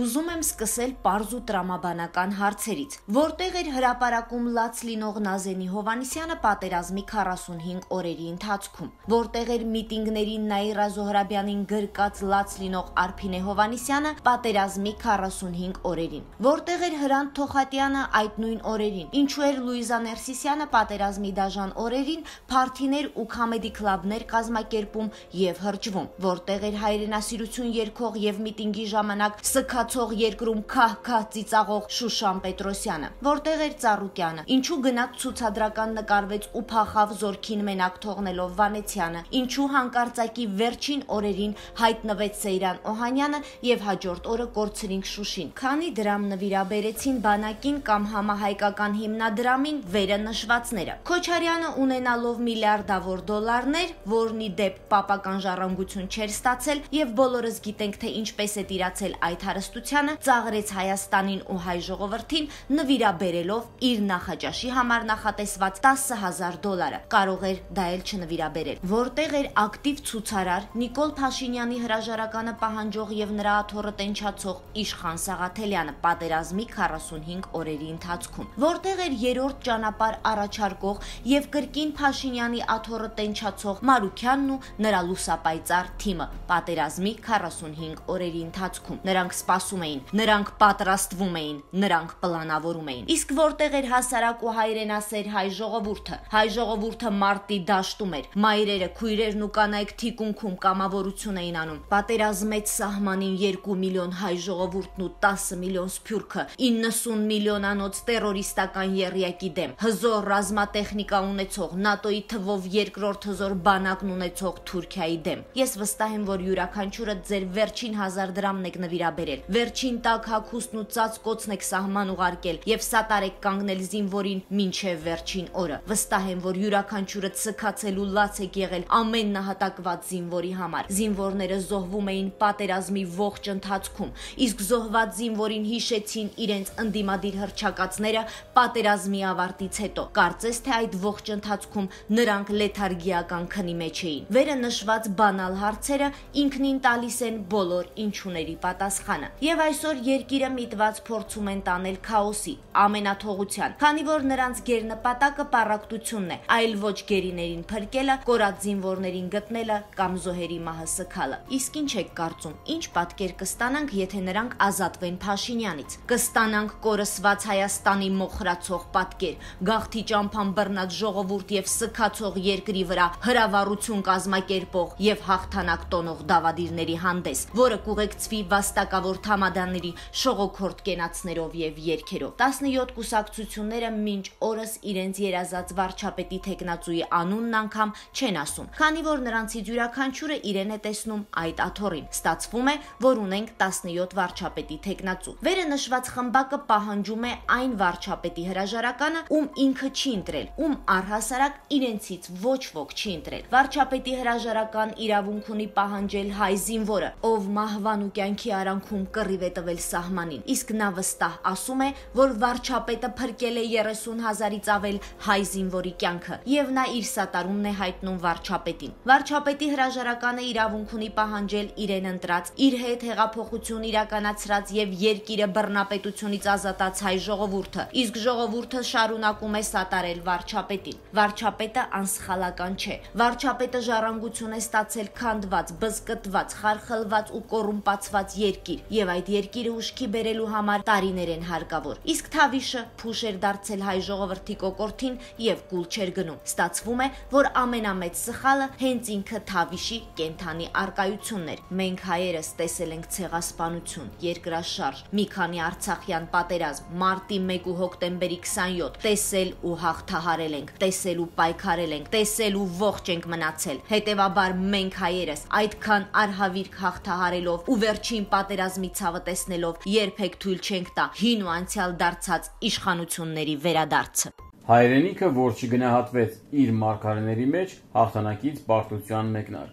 ուզում եմ սկսել པարզ ու տրամաբանական հարցերից, որտեղ էր հրաապարակում լաց լինող Նազենի Հովանիսյանը պատերազմի 45 օրերի ընթացքում, որտեղ էր միտինգներին Նաիրա Զոհրաբյանին գրկած լաց լինող Արփինե Հովանիսյանը պատերազմի 45 օրերին, որտեղ էր Հրանտ Թոխատյանը այդ նույն օրերին, ինչու էր Լուիզա Ներսիսյանը պատերազմի դաժան օրերին փարթիներ ու կոմեդի կլաբներ կազմակերպում եւ հրճվում, որտեղ էր հայրենասիրություն երկող եւ միտինգի ժամանակ սքած բացող երկրում քահ-քահ ծիծաղող Շուշան Պետրոսյանը, որտեղ էր Ծառուկյանը, ինչու գնաց ցուցադրական նկարվեց ու փախավ Զորքին մենակ թողնելով Վանեցյանը, ինչու հանկարծակի վերջին օրերին հայտնվեց Սեյրան Օհանյանը եւ հաջորդ օրը կորցրինք Շուշին։ Քանի դրամ նվիրաբերեցին բանակին կամ համահայկական հիմնադրամին վերը նշվածները։ Քոչարյանը ունենալով միլիարդավոր դոլարներ, որն ի դեպ պապական ժառանգություն չէր ստացել եւ բոլորս գիտենք թե ինչպես է տիրացել այդ հարստությունը կուսակցությանը ծաղրեց Հայաստանին ու հայ ժողովրդին նվիրաբերելով իր նախաճաշի համար նախատեսված 10000 դոլարը։ Կարող էր դա էլ չնվիրաբերել, որտեղ էր ակտիվ ցուցարար Նիկոլ Փաշինյանի հրաժարականը պահանջող եւ նրա աթոռը տենչացող Իշխան Սաղաթելյանը պատերազմի 45 օրերի ընթացքում, որտեղ էր երրորդ ճանապարհ առաջարկող եւ կրկին Փաշինյանի աթոռը տենչացող Մարուկյանն ու նրա լուսապայծառ թիմը պատերազմի 45 օրերի ընթացքում։ Նրանք սպասում սպասում էին, նրանք պատրաստվում էին, նրանք պլանավորում էին։ Իսկ որտեղ էր հասարակ ու հայրենասեր հայ ժողովուրդը։ Հայ ժողովուրդը մարտի դաշտում էր։ Մայրերը, քույրերն ու կանայք թիկունքում կամավորություն էին անում։ Պատերազմեց սահմանին 2 միլիոն հայ ժողովուրդն ու 10 միլիոն սփյուռքը 90 միլիոնանոց terroristական երյակի դեմ։ Հզոր ռազմատեխնիկա ունեցող ՆԱՏՕ-ի թվով երկրորդ հզոր բանակն ունեցող Թուրքիայի դեմ։ Ես վստահ եմ, որ յուրաքանչյուրը ձեր վերջին 1000 դրամն եք նվիրաբերել վերջին տակ հագուստն ու ծածկոցն եք սահման ուղարկել եւ սատարեք կանգնել զինվորին մինչեւ վերջին օրը։ Վստահ եմ, որ յուրաքանչյուրը ցկացելու լաց եք եղել ամեն նահատակված զինվորի համար։ Զինվորները զոհվում էին պատերազմի ողջ ընթացքում, իսկ զոհված զինվորին հիշեցին իրենց ընդդիմադիր հրճակածները պատերազմի ավարտից հետո։ Կարծես թե այդ ողջ ընթացքում նրանք լեթարգիական քնի մեջ էին։ Վերը նշված բանալ հարցերը ինքնին տալիս են բոլոր ինչուների պատասխանը։ Եվ այսօր երկիրը միտված փորձում են տանել քաոսի, ամենաթողության, քանի որ նրանց գերնպատակը պարակտությունն է, այլ ոչ գերիներին փրկելը, կորած զինվորներին գտնելը կամ զոհերի մահը սքալը։ Իսկ ինչ եք կարծում, ինչ պատկեր կստանանք, եթե նրանք ազատվեն Փաշինյանից։ Կստանանք կորսված Հայաստանի մոխրացող պատկեր, գաղթի ճամփան բռնած ժողովուրդ եւ սքացող երկրի վրա հրավառություն կազմակերպող եւ հաղթանակ տոնող դավադիրների հանդես, որը կուղեկցվի վաստակավոր համադանների շողոքորդ կենացներով եւ երգերով 17 կուսակցությունները մինչ օրս իրենց երազած վարչապետի տեխնացուի անունն անգամ չեն ասում քանի որ նրանցից յուրաքանչյուրը իրեն է տեսնում այդ աթոռին ստացվում է որ ունենք 17 վարչապետի տեխնացու վերը նշված խմբակը պահանջում է այն վարչապետի հրաժարականը ում ինքը չի ընտրել ում առհասարակ իրենցից ոչ ոք չի ընտրել վարչապետի հրաժարական իրավունք ունի պահանջել հայ զինվորը ով մահվան ու կյանքի արանքում կռիվ է տվել սահմանին։ Իսկ նա վստահ ասում է, որ վարչապետը փրկել է 30 հազարից ավել հայ զինվորի կյանքը, եւ նա իր սատարումն է հայտնում վարչապետին։ Վարչապետի հրաժարականը իրավունք ունի պահանջել իրեն ընտրած, իր հետ հեղափոխություն իրականացրած եւ երկիրը բռնապետությունից ազատած հայ ժողովուրդը։ Իսկ ժողովուրդը շարունակում է սատարել վարչապետին։ Վարչապետը անսխալական չէ։ Վարչապետը ժառանգություն է ստացել քանդված, բզկտված, խարխլված ու կոռումպացված երկիր եւ եւ այդ երկիրը ուշքի բերելու համար տարիներ են հարկավոր։ Իսկ Թավիշը փուշ էր դարձել հայ ժողովրդի կոկորտին եւ գուլ չէր գնում։ Ստացվում է, որ ամենամեծ սխալը հենց ինքը Թավիշի կենթանի արկայությունն էր։ Մենք հայերս տեսել ենք ցեղասպանություն, երկրաշարժ, մի քանի արցախյան պատերազմ, մարտի 1 ու հոկտեմբերի 27 տեսել ու հաղթահարել ենք, տեսել ու պայքարել ենք, տեսել ու ողջ ենք մնացել։ Հետևաբար մենք հայերս այդքան արհավիրք հաղթահարելով ու վերջին պատերազմից ցավը տեսնելով երբեք թույլ չենք տա հին ու անցյալ դարձած իշխանությունների վերադարձը։ Հայրենիքը, որ չգնահատվեց իր մարգարեների մեջ, հաղթանակից պարտության մեկնար։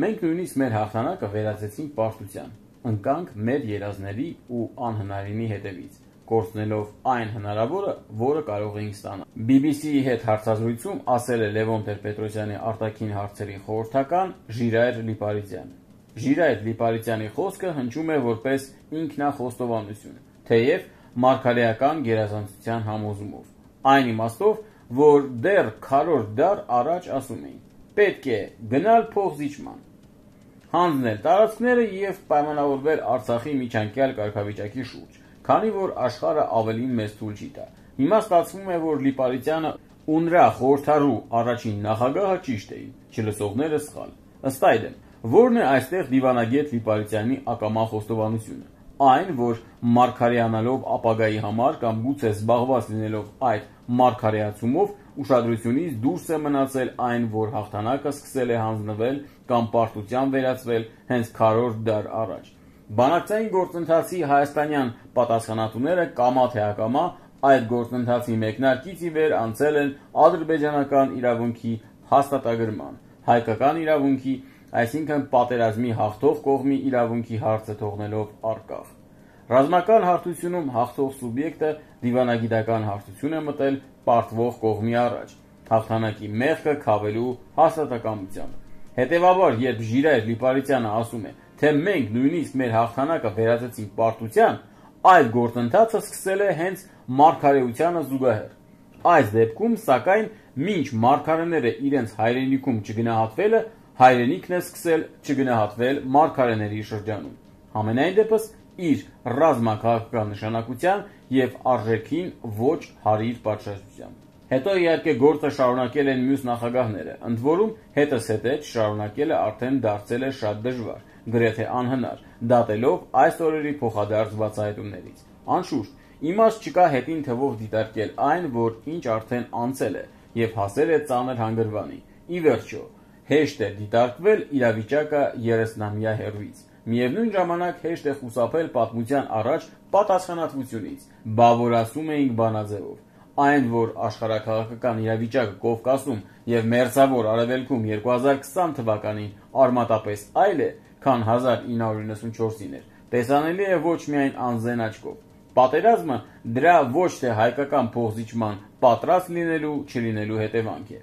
Մենք նույնիսկ մեր հաղթանակը վերածեցինք պարտության։ Ընկանք մեր երազների ու անհնարինի հետևից, կորցնելով այն հնարավորը, որը կարող էինք ստանալ։ BBC-ի հետ հարցազրույցում ասել է Լևոն Տեր-Պետրոսյանի արտաքին հարցերի խորհրդական Ժիրայր Լիպարիզյանը։ Ժիրայր Լիպարիտյանի խոսքը հնչում է որպես ինքնախոստովանություն, թեև մարգարեական գերազանցության համոզումով։ Այն իմաստով, որ դեռ քարոր դար առաջ ասում էին. պետք է գնալ փողզիջման, հանձնել տարածքները եւ պայմանավորվել Արցախի միջանկյալ կարգավիճակի շուրջ, քանի որ աշխարհը ավելին մեծ ցույց տա։ Հիմա ստացվում է, որ Լիպարիտյանը ունրա խորթարու առաջին նախագահը ճիշտ էին, չլսողները սխալ։ Ըստ այդմ, Որն է այստեղ դիվանագետ Լիպարիտյանի ակամա խոստովանությունը։ Այն, որ մարգարեանալով ապագայի համար կամ գուցե զբաղված լինելով այդ մարգարեացումով ուշադրությունից դուրս է մնացել այն, որ հաղթանակը սկսել է հանձնվել կամ պարտության վերածվել հենց քարոր դար առաջ։ Բանակցային գործընթացի հայաստանյան պատասխանատուները կամա թե ակամա այդ գործընթացի մեկնարկից ի վեր անցել են ադրբեջանական իրավունքի հաստատագրման, հայկական իրավունքի այսինքն պատերազմի հաղթող կողմի իրավունքի հարցը թողնելով արկախ։ Ռազմական հարթությունում հաղթող սուբյեկտը դիվանագիտական հարթություն է մտել պարտվող կողմի առաջ, հաղթանակի մեղքը քավելու հաստատակամությամբ։ Հետևաբար, երբ Ժիրայր Լիպարիտյանը ասում է, թե մենք նույնիսկ մեր հաղթանակը վերածեցինք պարտության, այդ գործընթացը սկսել է հենց մարգարեությանը զուգահեռ։ Այս դեպքում, սակայն, մինչ մարգարեները իրենց հայրենիքում չգնահատվելը հայրենիքն է սկսել չգնահատվել մարգարեների շրջանում։ Համենայն դեպս իր ռազմաքաղաքական նշանակության եւ արժեքին ոչ հարիր պատշաճությամբ։ Հետո իհարկե գործը շարունակել են մյուս նախագահները։ Ընդ որում հետս հետե շարունակելը արդեն դարձել է շատ դժվար, գրեթե անհնար, դատելով այս օրերի փոխադարձ բացահայտումներից։ Անշուշտ, իմաստ չկա հետին թվով դիտարկել այն, որ ինչ արդեն անցել է եւ հասել է ծանր հանգրվանի։ Ի վերջո, Հեշտ է դիտարկվել իրավիճակը 30-ամյա հերվից։ Միևնույն ժամանակ հեշտ է խուսափել պատմության առաջ պատասխանատվությունից։ Բա որ ասում էինք բանաձևով։ Այն, որ աշխարհակաղակական իրավիճակը Կովկասում եւ Մերձավոր Արևելքում 2020 թվականին արմատապես այլ է, քան 1994-ին էր, տեսանելի է ոչ միայն անզեն աչքով։ Պատերազմը դրա ոչ թե հայկական փոխզիջման պատրաստ լինելու չլինելու հետևանք է։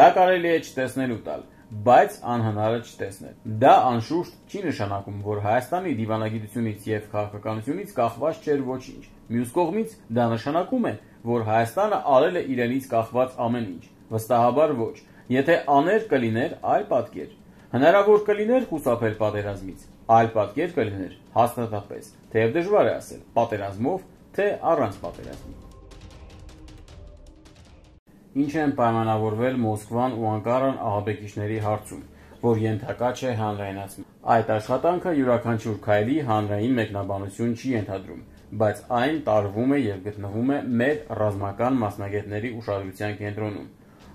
Դա կարելի է չտեսնելու տալ բայց անհնար է չտեսնել։ Դա անշուշտ չի նշանակում, որ Հայաստանի դիվանագիտությունից եւ քաղաքականությունից կախված չէր ոչինչ։ Մյուս կողմից դա նշանակում է, որ Հայաստանը արել է իրենից կախված ամեն ինչ։ Վստահաբար ոչ։ Եթե աներ կլիներ այլ պատկեր, հնարավոր կլիներ խուսափել պատերազմից, այլ պատկեր կլիներ հաստատապես, թեև դժվար է ասել, պատերազմով, թե առանց պատերազմի ինչ են պայմանավորվել Մոսկվան ու Անկարան ահաբեկիչների հարցում, որ ենթակա չէ հանրայնացման։ Այդ աշխատանքը յուրաքանչյուր քայլի հանրային մեկնաբանություն չի ենթադրում, բայց այն տարվում է եւ գտնվում է մեր ռազմական մասնագետների ուշադրության կենտրոնում։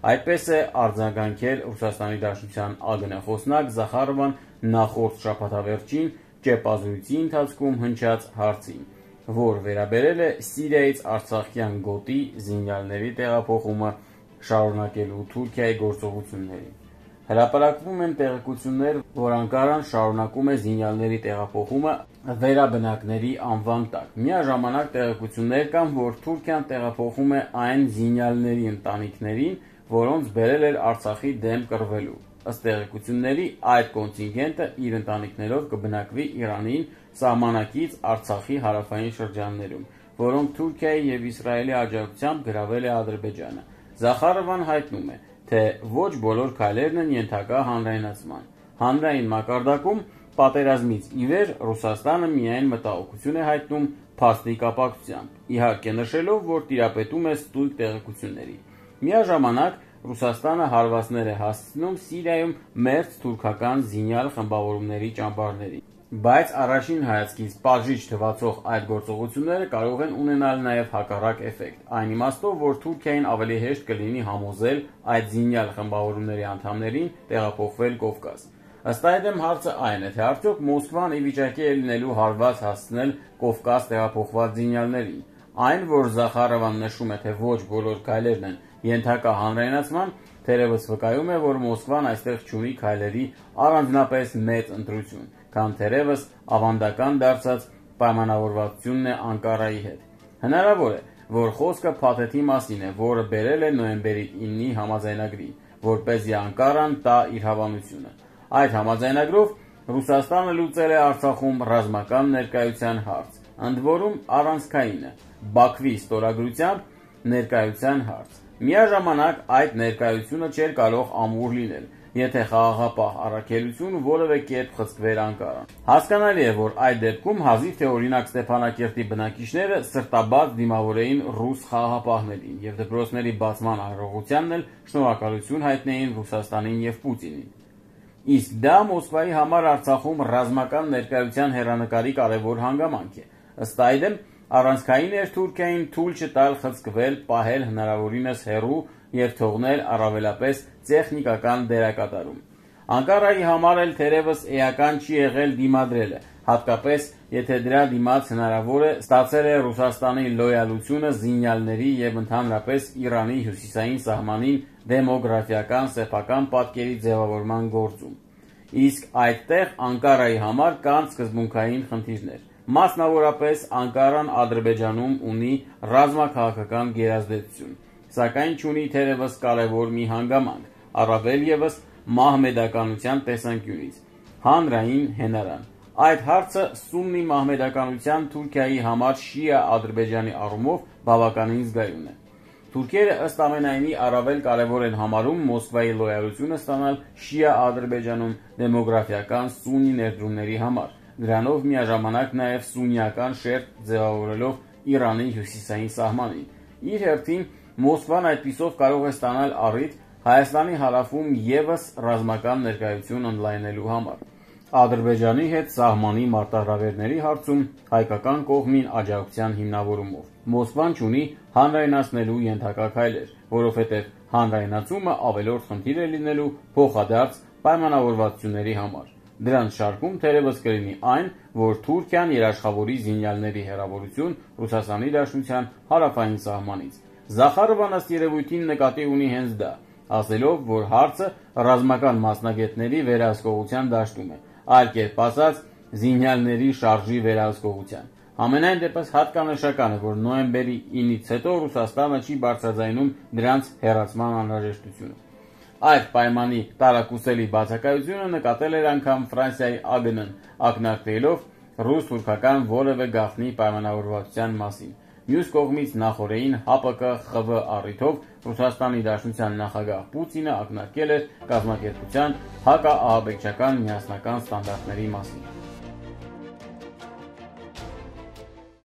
Այդպես է արձագանքել Ռուսաստանի Դաշնության ԱԳՆ-խոսնակ Զախարովան նախորդ շաբաթավերջին ճեպազույցի ընթացքում հնչած հարցին, որ վերաբերել է Սիրիայից Արցախյան գոտի զինյալների տեղափոխումը շարունակելու Թուրքիայի գործողություններին։ Հրապարակվում են տեղեկություններ, որ Անկարան շարունակում է զինյալների տեղափոխումը վերաբնակների անվան տակ։ Միաժամանակ տեղեկություններ կան, որ Թուրքիան տեղափոխում է այն զինյալների ընտանիքներին, որոնց բերել էր Արցախի դեմ կռվելու։ Ըստ տեղեկությունների, այդ կոնտինգենտը իր ընտանիքներով կբնակվի Իրանին սահմանակից Արցախի հարավային շրջաններում, որոնք Թուրքիայի եւ Իսրայելի աջակցությամբ գրավել է Ադրբեջանը։ Զախարովան հայտնում է, թե ոչ բոլոր քայլերն են ենթակա հանրայնացման։ Հանրային մակարդակում պատերազմից ի վեր Ռուսաստանը միայն մտահոգություն է հայտնում փաստի կապակցությամբ, իհարկե նշելով, որ տիրապետում է ստույգ տեղեկությունների։ Միաժամանակ Ռուսաստանը հարվածներ է հասցնում Սիրիայում մերձ թուրքական զինյալ խմբավորումների ճամբարներին։ Բայց առաջին հայացքից պատժիչ թվացող այդ գործողությունները կարող են ունենալ նաև հակառակ էֆեկտ։ Այն իմաստով, որ Թուրքիային ավելի հեշտ կլինի համոզել այդ զինյալ խմբավորումների անդամներին տեղափոխվել Կովկաս։ Ըստ այդմ հարցը այն է, թե արդյոք Մոսկվան ի վիճակի է լինելու հարված հասցնել Կովկաս տեղափոխված զինյալներին։ Այն, որ Զախարովան նշում է, թե ոչ բոլոր քայլերն են ենթակա հանրայնացման, թերևս վկայում է, որ Մոսկվան այստեղ ճունի քայլերի առանձնապես մեծ ընտրություն քան թերևս ավանդական դարձած պայմանավորվածությունն է Անկարայի հետ։ Հնարավոր է, որ խոսքը փաթեթի մասին է, որը բերել է նոյեմբերի 9-ի համաձայնագրի, որ เป զի Անկարան տա իր հավանությունը։ Այդ համաձայնագրով Ռուսաստանը լուծել է Արցախում ռազմական ներկայության հարց, ընդ որում առանցքայինը՝ Բաքվի ստորագրությամբ ներկայության հարց։ Միաժամանակ այդ ներկայությունը չէր կարող ամուր լինել, եթե խաղաղապահ առաքելությունը որևէ կերպ խստվեր Անկարան։ Հասկանալի է, որ այդ դեպքում հազիվ թե օրինակ Ստեփանակերտի բնակիչները սրտաբաց դիմավորեին ռուս խաղաղապահներին եւ դպրոցների բացման առողությանն էլ շնորհակալություն հայտնեին Ռուսաստանին եւ Պուտինին։ Իսկ դա Մոսկվայի համար Արցախում ռազմական ներկայության հերանեկարի կարևոր հանգամանք է։ Ըստ այդմ, առանցքային էր Թուրքիային թույլ չտալ խցկվել, պահել հնարավորինս հերու եւ թողնել առավելապես տեխնիկական դերակատարում։ Անկարայի համար էլ թերևս էական չի եղել դիմադրելը, հատկապես եթե դրա դիմաց հնարավոր է ստացել է Ռուսաստանի լոյալությունը զինյալների եւ ընդհանրապես Իրանի հյուսիսային սահմանին դեմոգրաֆիական սեփական պատկերի ձևավորման գործում։ Իսկ այդտեղ Անկարայի համար կան սկզբունքային խնդիրներ։ Մասնավորապես Անկարան Ադրբեջանում ունի ռազմաքաղաքական գերազդեցություն սակայն չունի թերևս կարևոր մի հանգամանք, առավել եւս մահմեդականության տեսանկյունից։ Հանրային հենարան Այդ հարցը Սուննի մահմեդականության Թուրքիայի համար Շիա Ադրբեջանի առումով բավականին զգայուն է։ Թուրքերը ըստ ամենայնի առավել կարևոր են համարում Մոսկվայի լոյալությունը ստանալ Շիա Ադրբեջանում դեմոգրաֆիական Սուննի ներդրումների համար։ Դրանով միաժամանակ նաև սուննիական շերտ ձևավորելով Իրանի հյուսիսային սահմանին։ Իր հերթին Մոսկվան այդպիսով կարող է ստանալ առիթ Հայաստանի հարավում եւս ռազմական ներկայություն ընդլայնելու համար։ Ադրբեջանի հետ սահմանի մարտահրավերների հարցում հայկական կողմին աջակցության հիմնավորումով Մոսկվան ունի հանրայնացնելու ենթակա քայլեր, որովհետև հանրայնացումը ավելորդ խնդիր է լինելու փոխադարձ պայմանավորվածությունների համար։ Դրանց շարքում թերևս կլինի այն, որ Թուրքիան երաշխավորի զինյալների հերավորություն Ռուսաստանի Դաշնության հարավային սահմանից Զախարովան ըստ երևույթին նկատի ունի հենց դա, ասելով, որ հարցը ռազմական մասնագետների վերահսկողության դաշտում է, այլ կերպ ասած, զինյալների շարժի վերահսկողության։ Ամենայն դեպս հատկանշական է, որ նոեմբերի 9-ից հետո Ռուսաստանը չի բարձրաձայնում դրանց հերացման անհրաժեշտությունը։ Այդ պայմանի տարակուսելի բացակայությունը նկատել էր անգամ Ֆրանսիայի ԱԳՆ-ն, ակնարկելով ռուս-թուրքական որևէ գաղտնի պայմանավորվածության մասին։ Մյուս կողմից նախորդային ՀԱՊԿ ԽՎ առիթով Ռուսաստանի Դաշնության նախագահ Պուտինը ակնարկել էր կազմակերպության հակաահաբեկչական միասնական ստանդարտների մասին։